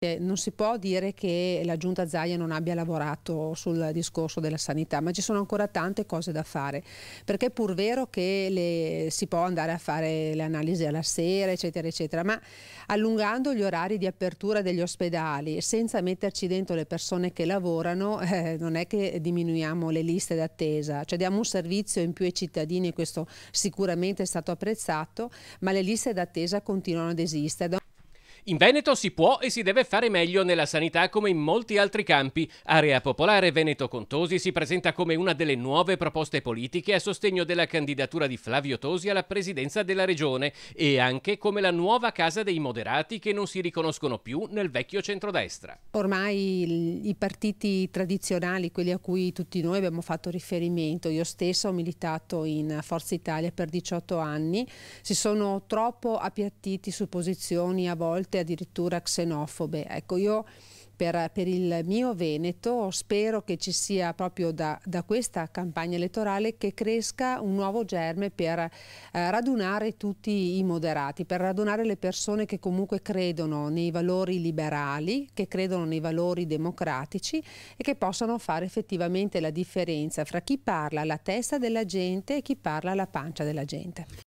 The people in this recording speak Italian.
Eh, non si può dire che la giunta Zaia non abbia lavorato sul discorso della sanità, ma ci sono ancora tante cose da fare, perché è pur vero che le, si può andare a fare le analisi alla sera, eccetera, eccetera, ma allungando gli orari di apertura degli ospedali senza metterci dentro le persone che lavorano, eh, non è che diminuiamo le liste d'attesa, cioè diamo un servizio in più ai cittadini e questo sicuramente è stato apprezzato, ma le liste d'attesa continuano ad esistere. In Veneto si può e si deve fare meglio nella sanità come in molti altri campi. Area Popolare Veneto Contosi si presenta come una delle nuove proposte politiche a sostegno della candidatura di Flavio Tosi alla presidenza della regione e anche come la nuova casa dei moderati che non si riconoscono più nel vecchio centrodestra. Ormai i partiti tradizionali, quelli a cui tutti noi abbiamo fatto riferimento, io stessa ho militato in Forza Italia per 18 anni, si sono troppo appiattiti su posizioni a volte state addirittura xenofobe. Ecco, io per, per, il mio Veneto spero che ci sia proprio da, da questa campagna elettorale che cresca un nuovo germe per eh, radunare tutti i moderati, per radunare le persone che comunque credono nei valori liberali, che credono nei valori democratici e che possano fare effettivamente la differenza fra chi parla alla testa della gente e chi parla alla pancia della gente.